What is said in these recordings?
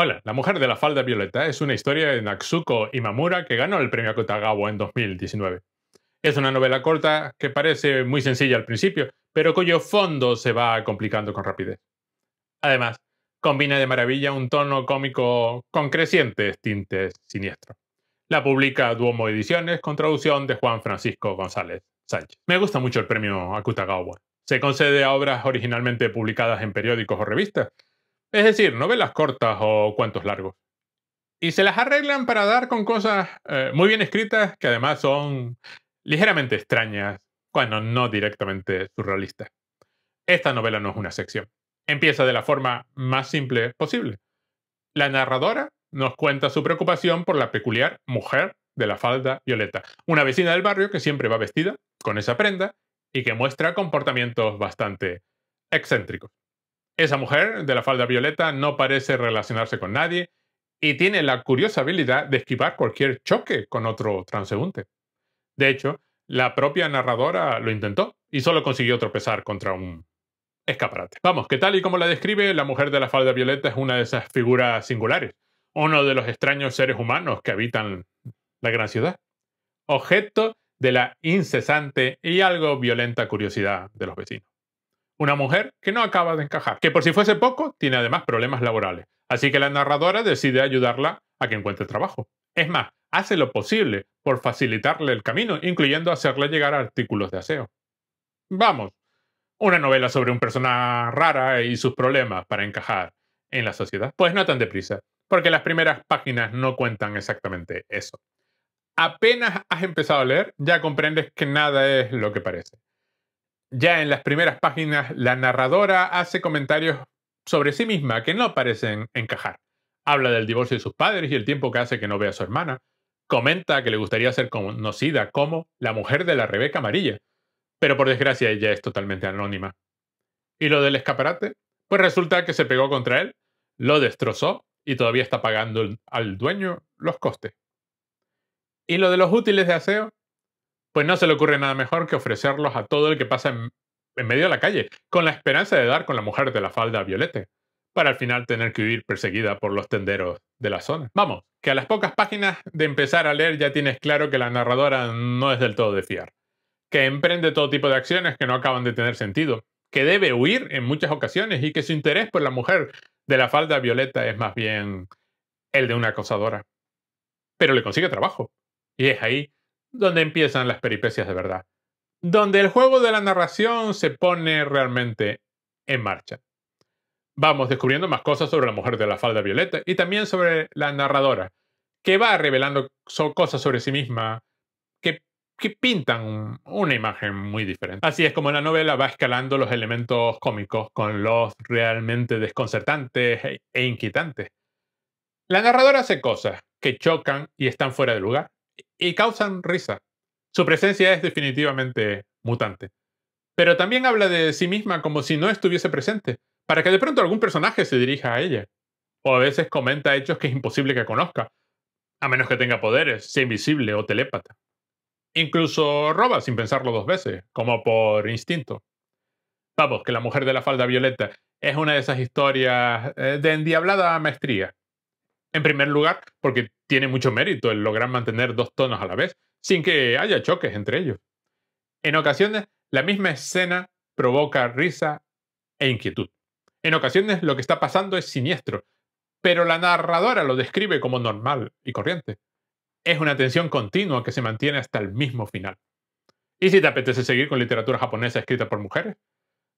Hola, La mujer de la falda violeta es una historia de Natsuko Imamura que ganó el premio Akutagawa en 2019. Es una novela corta que parece muy sencilla al principio, pero cuyo fondo se va complicando con rapidez. Además, combina de maravilla un tono cómico con crecientes tintes siniestros. La publica Duomo Ediciones con traducción de Juan Francisco González Sánchez. Me gusta mucho el premio Akutagawa. Se concede a obras originalmente publicadas en periódicos o revistas, es decir, novelas cortas o cuentos largos. Y se las arreglan para dar con cosas eh, muy bien escritas que además son ligeramente extrañas, cuando no directamente surrealistas. Esta novela no es una sección. Empieza de la forma más simple posible. La narradora nos cuenta su preocupación por la peculiar mujer de la falda violeta, una vecina del barrio que siempre va vestida con esa prenda y que muestra comportamientos bastante excéntricos. Esa mujer de la falda violeta no parece relacionarse con nadie y tiene la curiosa habilidad de esquivar cualquier choque con otro transeúnte. De hecho, la propia narradora lo intentó y solo consiguió tropezar contra un escaparate. Vamos, que tal y como la describe, la mujer de la falda violeta es una de esas figuras singulares, uno de los extraños seres humanos que habitan la gran ciudad, objeto de la incesante y algo violenta curiosidad de los vecinos una mujer que no acaba de encajar, que por si fuese poco tiene además problemas laborales. Así que la narradora decide ayudarla a que encuentre trabajo. Es más, hace lo posible por facilitarle el camino, incluyendo hacerle llegar artículos de aseo. Vamos, una novela sobre un persona rara y sus problemas para encajar en la sociedad. Pues no tan deprisa, porque las primeras páginas no cuentan exactamente eso. Apenas has empezado a leer, ya comprendes que nada es lo que parece. Ya en las primeras páginas, la narradora hace comentarios sobre sí misma que no parecen encajar. Habla del divorcio de sus padres y el tiempo que hace que no vea a su hermana. Comenta que le gustaría ser conocida como la mujer de la Rebeca Amarilla, pero por desgracia ella es totalmente anónima. ¿Y lo del escaparate? Pues resulta que se pegó contra él, lo destrozó y todavía está pagando al dueño los costes. ¿Y lo de los útiles de aseo? pues no se le ocurre nada mejor que ofrecerlos a todo el que pasa en, medio de la calle, con la esperanza de dar con la mujer de la falda violeta, para al final tener que huir perseguida por los tenderos de la zona. Vamos, que a las pocas páginas de empezar a leer ya tienes claro que la narradora no es del todo de fiar, que emprende todo tipo de acciones que no acaban de tener sentido, que debe huir en muchas ocasiones y que su interés por la mujer de la falda violeta es más bien el de una acosadora. Pero le consigue trabajo. Y es ahí donde empiezan las peripecias de verdad, donde el juego de la narración se pone realmente en marcha. Vamos descubriendo más cosas sobre la mujer de la falda violeta y también sobre la narradora, que va revelando cosas sobre sí misma que, pintan una imagen muy diferente. Así es como la novela va escalando los elementos cómicos con los realmente desconcertantes e, e inquietantes. La narradora hace cosas que chocan y están fuera de lugar, y causan risa. Su presencia es definitivamente mutante. Pero también habla de sí misma como si no estuviese presente, para que de pronto algún personaje se dirija a ella. O a veces comenta hechos que es imposible que conozca, a menos que tenga poderes, sea invisible o telépata. Incluso roba sin pensarlo dos veces, como por instinto. Vamos, que la mujer de la falda violeta es una de esas historias eh, de endiablada maestría, en primer lugar, porque tiene mucho mérito el lograr mantener dos tonos a la vez, sin que haya choques entre ellos. En ocasiones, la misma escena provoca risa e inquietud. En ocasiones, lo que está pasando es siniestro, pero la narradora lo describe como normal y corriente. Es una tensión continua que se mantiene hasta el mismo final. ¿Y si te apetece seguir con literatura japonesa escrita por mujeres?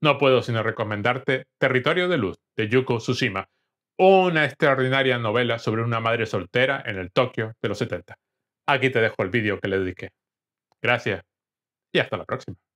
No puedo sino recomendarte Territorio de Luz, de Yuko Tsushima, una extraordinaria novela sobre una madre soltera en el Tokio de los 70. Aquí te dejo el vídeo que le dediqué. Gracias y hasta la próxima.